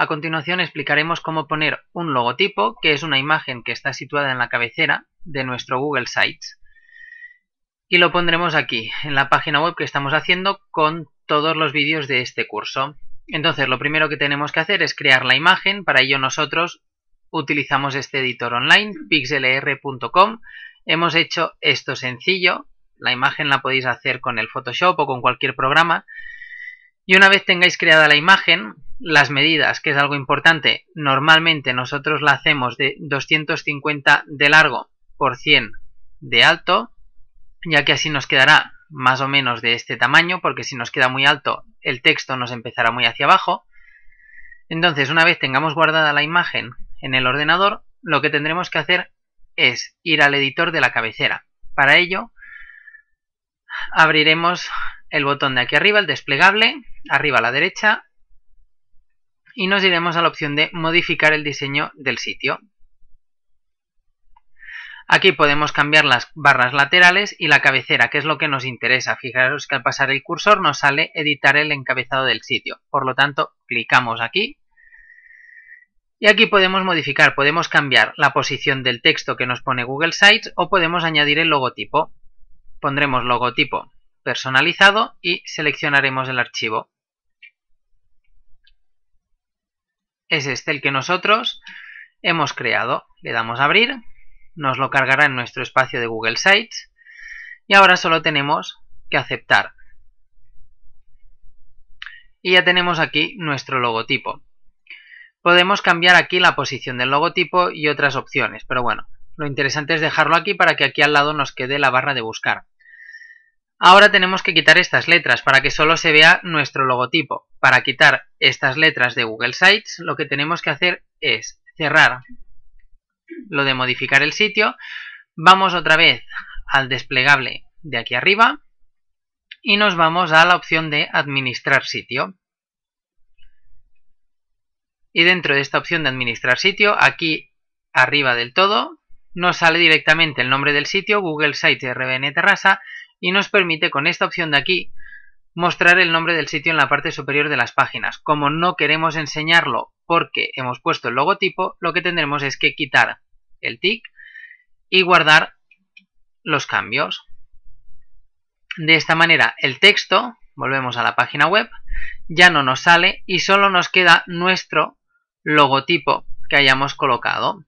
A continuación explicaremos cómo poner un logotipo, que es una imagen que está situada en la cabecera de nuestro Google Sites. Y lo pondremos aquí, en la página web que estamos haciendo con todos los vídeos de este curso. Entonces, lo primero que tenemos que hacer es crear la imagen. Para ello nosotros utilizamos este editor online, pixelr.com. Hemos hecho esto sencillo. La imagen la podéis hacer con el Photoshop o con cualquier programa. Y una vez tengáis creada la imagen, las medidas, que es algo importante, normalmente nosotros la hacemos de 250 de largo por 100 de alto, ya que así nos quedará más o menos de este tamaño, porque si nos queda muy alto el texto nos empezará muy hacia abajo. Entonces, una vez tengamos guardada la imagen en el ordenador, lo que tendremos que hacer es ir al editor de la cabecera. Para ello, abriremos el botón de aquí arriba, el desplegable, arriba a la derecha y nos iremos a la opción de modificar el diseño del sitio. Aquí podemos cambiar las barras laterales y la cabecera, que es lo que nos interesa. Fijaros que al pasar el cursor nos sale editar el encabezado del sitio. Por lo tanto, clicamos aquí. Y aquí podemos modificar, podemos cambiar la posición del texto que nos pone Google Sites o podemos añadir el logotipo. Pondremos logotipo personalizado y seleccionaremos el archivo. Es este el que nosotros hemos creado. Le damos a abrir, nos lo cargará en nuestro espacio de Google Sites y ahora solo tenemos que aceptar. Y ya tenemos aquí nuestro logotipo. Podemos cambiar aquí la posición del logotipo y otras opciones, pero bueno, lo interesante es dejarlo aquí para que aquí al lado nos quede la barra de buscar. Ahora tenemos que quitar estas letras para que solo se vea nuestro logotipo. Para quitar estas letras de Google Sites, lo que tenemos que hacer es cerrar lo de modificar el sitio. Vamos otra vez al desplegable de aquí arriba y nos vamos a la opción de administrar sitio. Y dentro de esta opción de administrar sitio, aquí arriba del todo, nos sale directamente el nombre del sitio, Google Sites RBN Terrassa, y nos permite con esta opción de aquí mostrar el nombre del sitio en la parte superior de las páginas. Como no queremos enseñarlo porque hemos puesto el logotipo, lo que tendremos es que quitar el tick y guardar los cambios. De esta manera el texto, volvemos a la página web, ya no nos sale y solo nos queda nuestro logotipo que hayamos colocado.